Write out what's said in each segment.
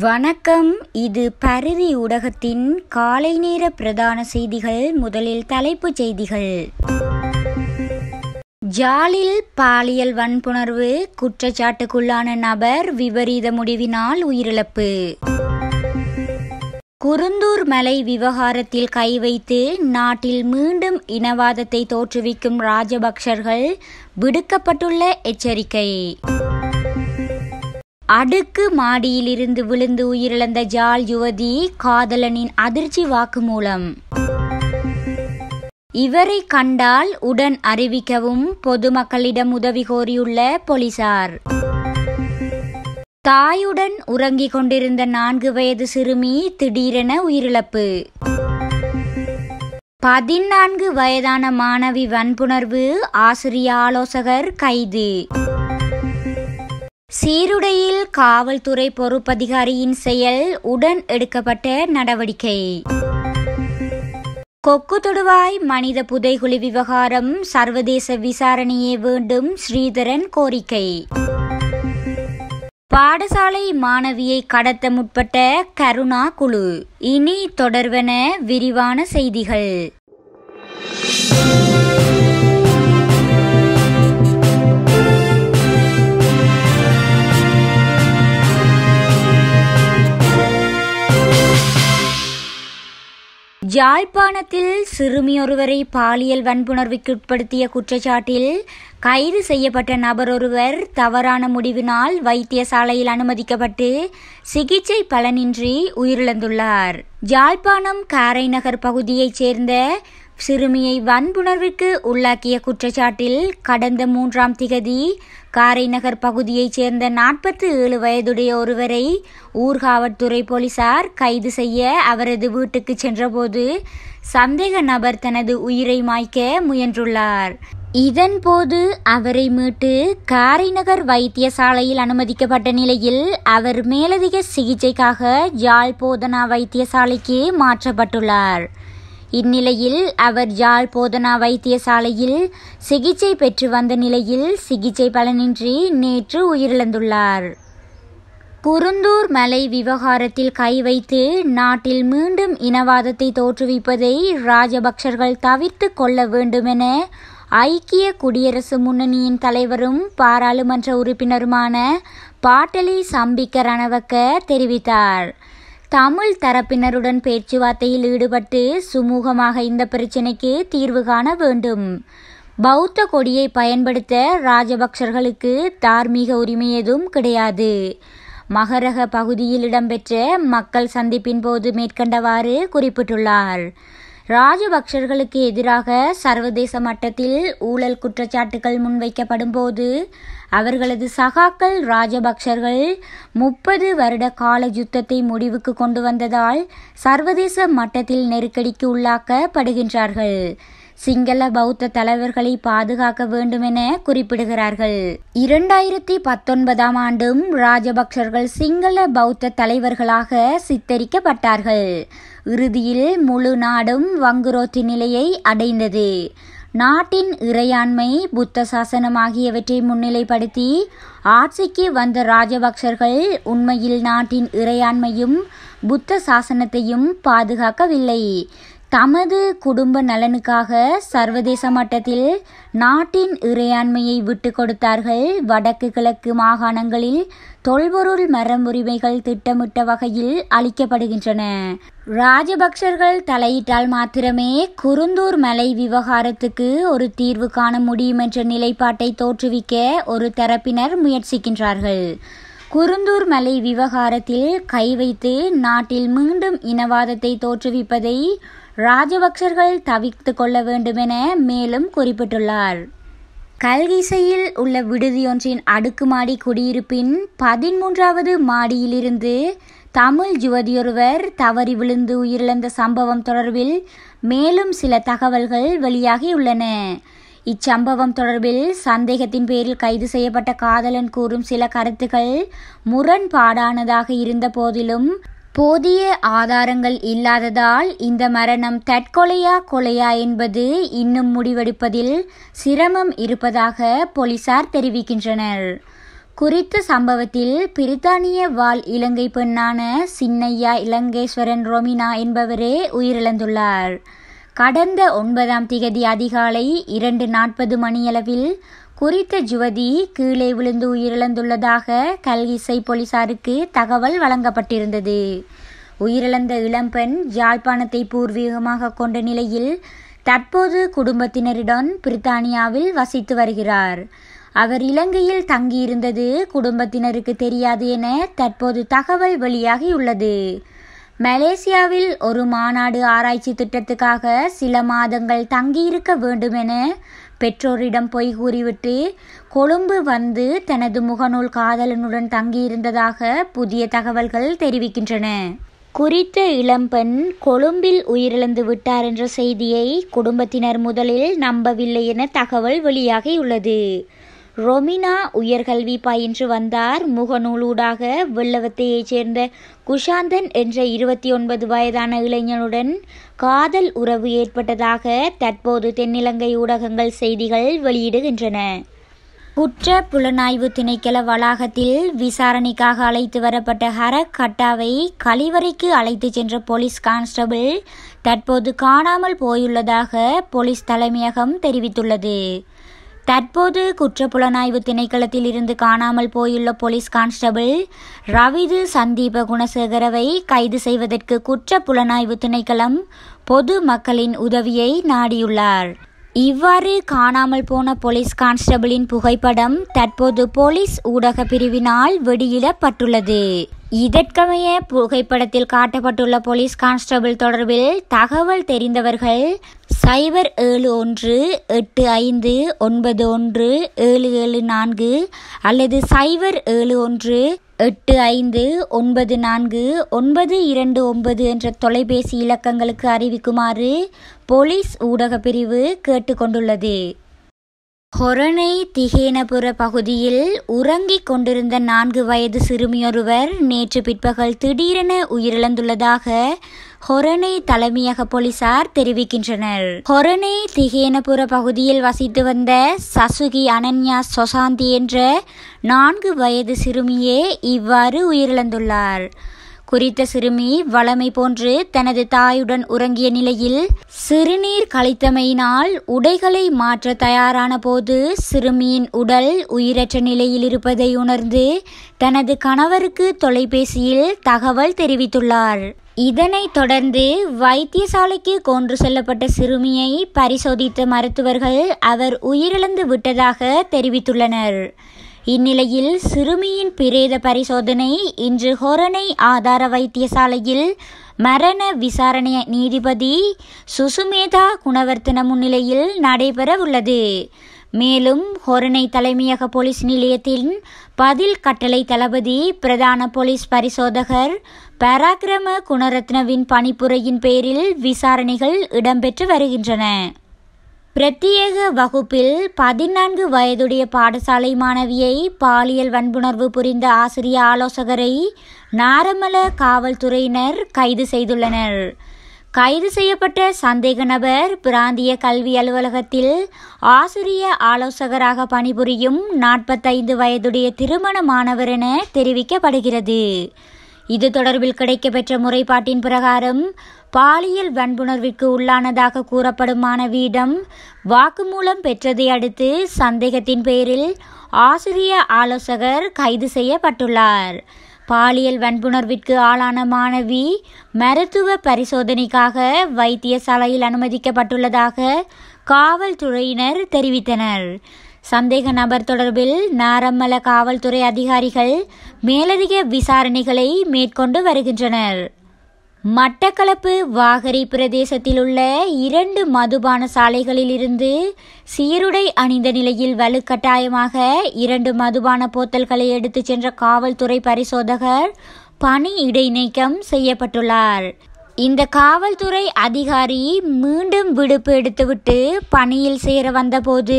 வணக்கம் இது பரிதி ஊடகத்தின் காலை நேர பிரதான செய்திகள் முதலில் தலைப்புச் செய்திகள் ஜாலில் பாலியல் வன்புணர்வு குற்றச்சாட்டுக்குள்ளான நபர் விபரீத முடிவினால் உயிரிழப்பு குருந்தூர் மலை விவகாரத்தில் கை வைத்து நாட்டில் மீண்டும் இனவாதத்தை தோற்றுவிக்கும் ராஜபக்சர்கள் விடுக்கப்பட்டுள்ள எச்சரிக்கை அடுக்கு மாடியிலிருந்து விழுந்து உயிரிழந்த ஜால் யுவதி காதலனின் அதிர்ச்சி வாக்குமூலம் இவரை கண்டால் உடன் அறிவிக்கவும் பொதுமக்களிடம் உதவி கோரியுள்ள போலீசார் தாயுடன் உறங்கிக் கொண்டிருந்த நான்கு வயது சிறுமி திடீரென உயிரிழப்பு பதினான்கு வயதான மாணவி வன்புணர்வு ஆசிரிய ஆலோசகர் கைது சீருடையில் காவல்துறை பொறுப்பதிகாரியின் செயல் உடன் எடுக்கப்பட்ட நடவடிக்கை கொக்கு தொடுவாய் மனித புதைகுழி விவகாரம் சர்வதேச விசாரணையே வேண்டும் ஸ்ரீதரன் கோரிக்கை பாடசாலை மாணவியை கடத்த முற்பட்ட கருணா குழு இனி தொடர்வன விரிவான செய்திகள் யாழ்ப்பாணத்தில் ஒருவரை பாலியல் வன்புணர்வுக்கு உட்படுத்திய குற்றச்சாட்டில் கைது செய்யப்பட்ட நபர் ஒருவர் தவறான முடிவினால் வைத்தியசாலையில் அனுமதிக்கப்பட்டு சிகிச்சை பலனின்றி உயிரிழந்துள்ளார் யாழ்ப்பாணம் காரைநகர் பகுதியைச் சேர்ந்த சிறுமியை வன்புணர்விற்கு உள்ளாக்கிய குற்றச்சாட்டில் கடந்த மூன்றாம் திகதி காரைநகர் பகுதியைச் சேர்ந்த நாற்பத்தி ஏழு வயதுடைய ஒருவரை ஊர்காவல்துறை போலீசார் கைது செய்ய அவரது வீட்டுக்கு சென்றபோது சந்தேக நபர் தனது உயிரை மாய்க்க முயன்றுள்ளார் இதன்போது அவரை மீட்டு காரைநகர் வைத்தியசாலையில் அனுமதிக்கப்பட்ட நிலையில் அவர் மேலதிக சிகிச்சைக்காக யாழ் போதனா வைத்தியசாலைக்கு மாற்றப்பட்டுள்ளார் இந்நிலையில் அவர் ஜாழ் போதனா வைத்தியசாலையில் சிகிச்சை பெற்று வந்த நிலையில் சிகிச்சை பலனின்றி நேற்று உயிரிழந்துள்ளார் குருந்தூர் மலை விவகாரத்தில் கை வைத்து நாட்டில் மீண்டும் இனவாதத்தை தோற்றுவிப்பதை ராஜபக்சர்கள் தவிர்த்து கொள்ள வேண்டுமென ஐக்கிய குடியரசு முன்னணியின் தலைவரும் பாராளுமன்ற உறுப்பினருமான பாட்டலி சம்பிக்க ரணவக்க தெரிவித்தார் தமிழ் தரப்பினருடன் பேச்சுவார்த்தையில் ஈடுபட்டு சுமூகமாக இந்த பிரச்சினைக்கு தீர்வு காண வேண்டும் பௌத்த கொடியை பயன்படுத்த ராஜபக்சர்களுக்கு தார்மீக உரிமை எதுவும் கிடையாது மகரக பகுதியில் இடம்பெற்ற மக்கள் சந்திப்பின் போது மேற்கண்டவாறு குறிப்பிட்டுள்ளார் ராஜபக்சர்களுக்கு எதிராக சர்வதேச மட்டத்தில் ஊழல் குற்றச்சாட்டுகள் முன்வைக்கப்படும் போது அவர்களது சகாக்கள் ராஜபக்சர்கள் முப்பது வருட கால யுத்தத்தை முடிவுக்கு கொண்டு வந்ததால் சர்வதேச மட்டத்தில் நெருக்கடிக்கு உள்ளாக்கப்படுகின்றார்கள் சிங்கள பௌத்த தலைவர்களை பாதுகாக்க வேண்டும் என குறிப்பிடுகிறார்கள் இரண்டாயிரத்தி பத்தொன்பதாம் ஆண்டும் ராஜபக்சர்கள் சிங்கள பௌத்த தலைவர்களாக சித்தரிக்கப்பட்டார்கள் இறுதியில் முழு நாடும் வங்குரோத்தி நிலையை அடைந்தது நாட்டின் இறையாண்மை புத்த சாசனம் ஆகியவற்றை முன்னிலைப்படுத்தி ஆட்சிக்கு வந்த ராஜபக்சர்கள் உண்மையில் நாட்டின் இறையாண்மையும் புத்த சாசனத்தையும் பாதுகாக்கவில்லை தமது குடும்ப நலனுக்காக சர்வதேச மட்டத்தில் நாட்டின் இறையாண்மையை விட்டு கொடுத்தார்கள் வடக்கு கிழக்கு மாகாணங்களில் தொல்பொருள் மரபுரிமைகள் திட்டமிட்ட வகையில் அளிக்கப்படுகின்றன ராஜபக்சர்கள் தலையிட்டால் மாத்திரமே குருந்தூர் மலை விவகாரத்துக்கு ஒரு தீர்வு காண முடியும் என்ற நிலைப்பாட்டை தோற்றுவிக்க ஒரு தரப்பினர் முயற்சிக்கின்றார்கள் குருந்தூர் மலை விவகாரத்தில் கை வைத்து நாட்டில் மீண்டும் இனவாதத்தை தோற்றுவிப்பதை ராஜபக்சர்கள் தவிர்த்து கொள்ள வேண்டுமென மேலும் குறிப்பிட்டுள்ளார் கல்கிசையில் உள்ள விடுதியொன்றின் அடுக்குமாடி குடியிருப்பின் பதிமூன்றாவது மாடியிலிருந்து தமிழ் யுவதியொருவர் தவறி விழுந்து உயிரிழந்த சம்பவம் தொடர்பில் மேலும் சில தகவல்கள் வெளியாகியுள்ளன இச்சம்பவம் தொடர்பில் சந்தேகத்தின் பேரில் கைது செய்யப்பட்ட காதலன் கூறும் சில கருத்துக்கள் முரண்பாடானதாக இருந்த போதிலும் போதிய ஆதாரங்கள் இல்லாததால் இந்த மரணம் தற்கொலையா கொலையா என்பது இன்னும் முடிவெடுப்பதில் சிரமம் இருப்பதாக போலீசார் தெரிவிக்கின்றனர் குறித்த சம்பவத்தில் பிரித்தானிய வாழ் இலங்கை பெண்ணான சின்னையா இலங்கேஸ்வரன் ரோமினா என்பவரே உயிரிழந்துள்ளார் கடந்த ஒன்பதாம் திகதி அதிகாலை இரண்டு நாற்பது மணியளவில் குறித்த ஜுவதி கீழே விழுந்து உயிரிழந்துள்ளதாக கல்கிசை போலீசாருக்கு தகவல் வழங்கப்பட்டிருந்தது உயிரிழந்த இளம்பெண் யாழ்ப்பாணத்தை பூர்வீகமாக கொண்ட நிலையில் தற்போது குடும்பத்தினரிடம் பிரித்தானியாவில் வசித்து வருகிறார் அவர் இலங்கையில் தங்கியிருந்தது குடும்பத்தினருக்கு தெரியாது என தற்போது தகவல் வெளியாகியுள்ளது மலேசியாவில் ஒரு மாநாடு ஆராய்ச்சி திட்டத்துக்காக சில மாதங்கள் தங்கியிருக்க வேண்டுமென பெற்றோரிடம் பொய் கூறிவிட்டு கொழும்பு வந்து தனது முகநூல் காதலனுடன் தங்கியிருந்ததாக புதிய தகவல்கள் தெரிவிக்கின்றன குறித்த இளம்பெண் கொழும்பில் உயிரிழந்து விட்டார் என்ற செய்தியை குடும்பத்தினர் முதலில் நம்பவில்லை என தகவல் வெளியாகியுள்ளது ரொமினா உயர்கல்வி பயின்று வந்தார் முகநூலூடாக வெள்ளவத்தையைச் சேர்ந்த குஷாந்தன் என்ற இருபத்தி ஒன்பது வயதான இளைஞனுடன் காதல் உறவு ஏற்பட்டதாக தற்போது தென்னிலங்கை ஊடகங்கள் செய்திகள் வெளியிடுகின்றன குற்ற புலனாய்வு திணைக்கள வளாகத்தில் விசாரணைக்காக அழைத்து வரப்பட்ட ஹரக் கட்டாவை கழிவறைக்கு அழைத்து சென்ற போலீஸ் கான்ஸ்டபிள் தற்போது காணாமல் போயுள்ளதாக போலீஸ் தலைமையகம் தெரிவித்துள்ளது தற்போது குற்றப்புலனாய்வு திணைக்களத்தில் இருந்து காணாமல் போயுள்ள போலீஸ் கான்ஸ்டபிள் ரவிது சந்தீப குணசேகரவை கைது செய்வதற்கு குற்றப்புலனாய்வு திணைக்களம் பொது மக்களின் உதவியை நாடியுள்ளார் இவ்வாறு காணாமல் போன போலீஸ் கான்ஸ்டபிளின் புகைப்படம் தற்போது போலீஸ் ஊடக பிரிவினால் வெளியிடப்பட்டுள்ளது இதற்கமைய புகைப்படத்தில் காட்டப்பட்டுள்ள போலீஸ் கான்ஸ்டபிள் தொடர்பில் தகவல் தெரிந்தவர்கள் சைபர் ஏழு ஒன்று எட்டு ஐந்து ஒன்பது ஒன்று ஏழு ஏழு நான்கு அல்லது சைபர் ஏழு ஒன்று எட்டு ஐந்து ஒன்பது நான்கு ஒன்பது இரண்டு ஒன்பது என்ற தொலைபேசி இலக்கங்களுக்கு அறிவிக்குமாறு போலீஸ் ஊடகப் பிரிவு கேட்டுக்கொண்டுள்ளது ஹொரணை திகேனபுர பகுதியில் உறங்கிக் கொண்டிருந்த நான்கு வயது சிறுமியொருவர் நேற்று பிற்பகல் திடீரென உயிரிழந்துள்ளதாக ஹொரணை தலைமையக போலீசார் தெரிவிக்கின்றனர் ஹொரணை திகேனபுர பகுதியில் வசித்து வந்த சசுகி அனன்யா சொசாந்தி என்ற நான்கு வயது சிறுமியே இவ்வாறு உயிரிழந்துள்ளார் குறித்த சிறுமி வளமை போன்று தனது தாயுடன் உறங்கிய நிலையில் சிறுநீர் கழித்தமையினால் உடைகளை மாற்ற தயாரான போது சிறுமியின் உடல் உயிரற்ற நிலையில் இருப்பதை உணர்ந்து தனது கணவருக்கு தொலைபேசியில் தகவல் தெரிவித்துள்ளார் இதனைத் தொடர்ந்து வைத்தியசாலைக்கு கொன்று செல்லப்பட்ட சிறுமியை பரிசோதித்த மருத்துவர்கள் அவர் உயிரிழந்து விட்டதாக தெரிவித்துள்ளனர் இந்நிலையில் சிறுமியின் பிரேத பரிசோதனை இன்று ஹொரணை ஆதார வைத்தியசாலையில் மரண விசாரணை நீதிபதி சுசுமேதா குணவர்த்தன முன்னிலையில் நடைபெற உள்ளது மேலும் ஹொரணை தலைமையக போலீஸ் நிலையத்தின் பதில் கட்டளை தளபதி பிரதான போலீஸ் பரிசோதகர் பராக்கிரம குணரத்னவின் பணிப்புரையின் பேரில் விசாரணைகள் இடம்பெற்று வருகின்றன பிரத்யேக வகுப்பில் பதினான்கு வயதுடைய பாடசாலை மாணவியை பாலியல் வன்புணர்வு புரிந்த ஆசிரிய ஆலோசகரை நாரமல காவல்துறையினர் கைது செய்துள்ளனர் கைது செய்யப்பட்ட சந்தேக நபர் பிராந்திய கல்வி அலுவலகத்தில் ஆசிரிய ஆலோசகராக பணிபுரியும் நாற்பத்தைந்து வயதுடைய திருமண மாணவர் என தெரிவிக்கப்படுகிறது இது தொடர்பில் கிடைக்கப்பெற்ற முறைப்பாட்டின் பிரகாரம் பாலியல் வன்புணர்விற்கு உள்ளானதாக கூறப்படும் மாணவியிடம் வாக்குமூலம் பெற்றதை அடுத்து சந்தேகத்தின் பேரில் ஆசிரிய ஆலோசகர் கைது செய்யப்பட்டுள்ளார் பாலியல் வன்புணர்விற்கு ஆளான மாணவி மருத்துவ பரிசோதனைக்காக வைத்தியசாலையில் அனுமதிக்கப்பட்டுள்ளதாக காவல்துறையினர் தெரிவித்தனர் சந்தேக நபர் தொடர்பில் நாரம்மல காவல்துறை அதிகாரிகள் மேலதிக விசாரணைகளை மேற்கொண்டு வருகின்றனர் மட்டக்களப்பு வாகரி பிரதேசத்தில் உள்ள இரண்டு மதுபான சாலைகளில் இருந்து சீருடை அணிந்த நிலையில் வலுக்கட்டாயமாக இரண்டு மதுபான போத்தல்களை எடுத்துச் சென்ற காவல்துறை பரிசோதகர் பணி இடைநீக்கம் செய்யப்பட்டுள்ளார் இந்த காவல்துறை அதிகாரி மீண்டும் விடுப்பு எடுத்துவிட்டு பணியில் சேர வந்தபோது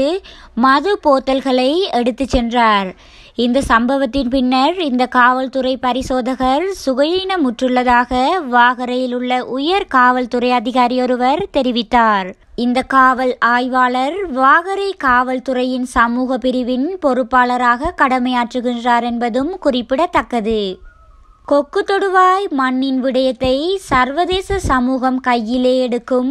மது போத்தல்களை எடுத்து சென்றார் இந்த சம்பவத்தின் பின்னர் இந்த காவல்துறை பரிசோதகர் சுகயீனமுற்றுள்ளதாக வாகரையில் உள்ள உயர் காவல்துறை அதிகாரி ஒருவர் தெரிவித்தார் இந்த காவல் ஆய்வாளர் வாகரை காவல்துறையின் சமூக பிரிவின் பொறுப்பாளராக கடமையாற்றுகின்றார் என்பதும் குறிப்பிடத்தக்கது கொக்கு தொடுவாய் மண்ணின் விடயத்தை சர்வதேச சமூகம் கையிலே எடுக்கும்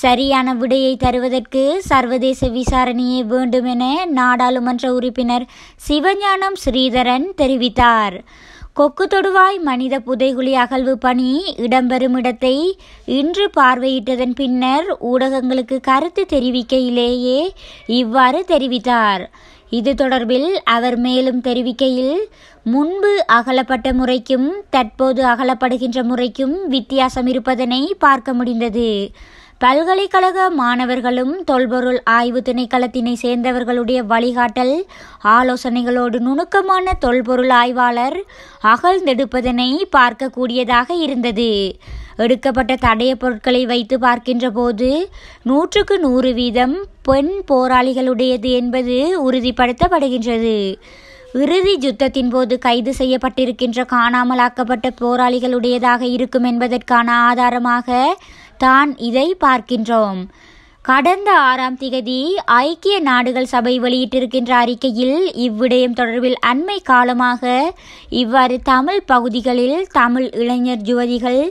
சரியான விடையை தருவதற்கு சர்வதேச விசாரணையே வேண்டும் என நாடாளுமன்ற உறுப்பினர் சிவஞானம் ஸ்ரீதரன் தெரிவித்தார் கொக்கு தொடுவாய் மனித புதைகுழி அகழ்வு பணி இடம்பெறும் இடத்தை இன்று பார்வையிட்டதன் பின்னர் ஊடகங்களுக்கு கருத்து தெரிவிக்கையிலேயே இவ்வாறு தெரிவித்தார் இது தொடர்பில் அவர் மேலும் தெரிவிக்கையில் முன்பு அகலப்பட்ட முறைக்கும் தற்போது அகலப்படுகின்ற முறைக்கும் வித்தியாசம் இருப்பதனை பார்க்க முடிந்தது பல்கலைக்கழக மாணவர்களும் தொல்பொருள் ஆய்வு திணைக்களத்தினை சேர்ந்தவர்களுடைய வழிகாட்டல் ஆலோசனைகளோடு நுணுக்கமான தொல்பொருள் ஆய்வாளர் அகழ்ந்தெடுப்பதனை பார்க்கக்கூடியதாக இருந்தது எடுக்கப்பட்ட தடைய பொருட்களை வைத்து பார்க்கின்ற போது நூற்றுக்கு நூறு வீதம் பெண் போராளிகளுடையது என்பது உறுதிப்படுத்தப்படுகின்றது இறுதி யுத்தத்தின் போது கைது செய்யப்பட்டிருக்கின்ற காணாமலாக்கப்பட்ட போராளிகளுடையதாக இருக்கும் என்பதற்கான ஆதாரமாக தான் இதை பார்க்கின்றோம் கடந்த ஆறாம் திகதி ஐக்கிய நாடுகள் சபை வெளியிட்டிருக்கின்ற அறிக்கையில் இவ்விடயம் தொடர்பில் அண்மை காலமாக இவ்வாறு தமிழ் பகுதிகளில் தமிழ் இளைஞர் யுவதிகள்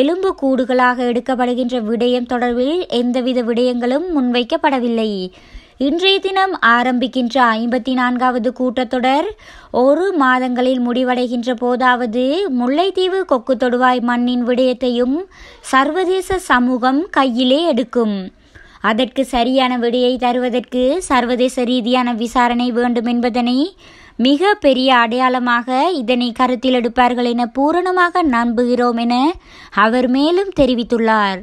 எலும்பு கூடுகளாக எடுக்கப்படுகின்ற விடயம் தொடர்பில் எந்தவித விடயங்களும் முன்வைக்கப்படவில்லை இன்றைய தினம் ஆரம்பிக்கின்ற ஐம்பத்தி நான்காவது கூட்டத்தொடர் ஒரு மாதங்களில் முடிவடைகின்ற போதாவது முல்லைத்தீவு கொக்கு தொடுவாய் மண்ணின் விடயத்தையும் சர்வதேச சமூகம் கையிலே எடுக்கும் அதற்கு சரியான விடையை தருவதற்கு சர்வதேச ரீதியான விசாரணை வேண்டும் என்பதனை மிக பெரிய அடையாளமாக இதனை கருத்தில் எடுப்பார்கள் என பூரணமாக நம்புகிறோம் என அவர் மேலும் தெரிவித்துள்ளார்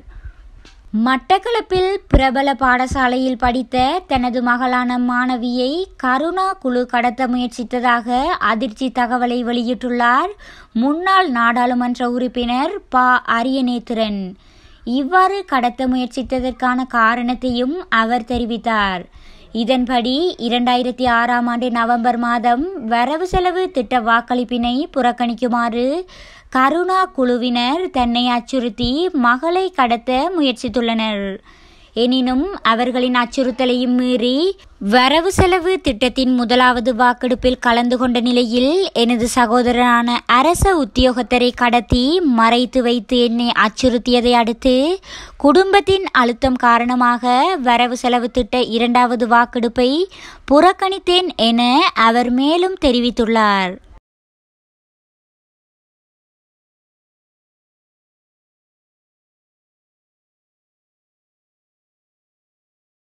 மட்டக்களப்பில் பிரபல பாடசாலையில் படித்த தனது மகளான மாணவியை கருணா குழு கடத்த முயற்சித்ததாக அதிர்ச்சி தகவலை வெளியிட்டுள்ளார் முன்னாள் நாடாளுமன்ற உறுப்பினர் ப அரியநேத்திரன் இவ்வாறு கடத்த முயற்சித்ததற்கான காரணத்தையும் அவர் தெரிவித்தார் இதன்படி இரண்டாயிரத்தி ஆறாம் ஆண்டு நவம்பர் மாதம் வரவு செலவு திட்ட வாக்களிப்பினை புறக்கணிக்குமாறு கருணா குழுவினர் தன்னை அச்சுறுத்தி மகளை கடத்த முயற்சித்துள்ளனர் எனினும் அவர்களின் அச்சுறுத்தலையும் மீறி வரவு செலவு திட்டத்தின் முதலாவது வாக்கெடுப்பில் கலந்து கொண்ட நிலையில் எனது சகோதரரான அரச உத்தியோகத்தரை கடத்தி மறைத்து வைத்து என்னை அச்சுறுத்தியதை அடுத்து குடும்பத்தின் அழுத்தம் காரணமாக வரவு செலவு திட்ட இரண்டாவது வாக்கெடுப்பை புறக்கணித்தேன் என அவர் மேலும் தெரிவித்துள்ளார்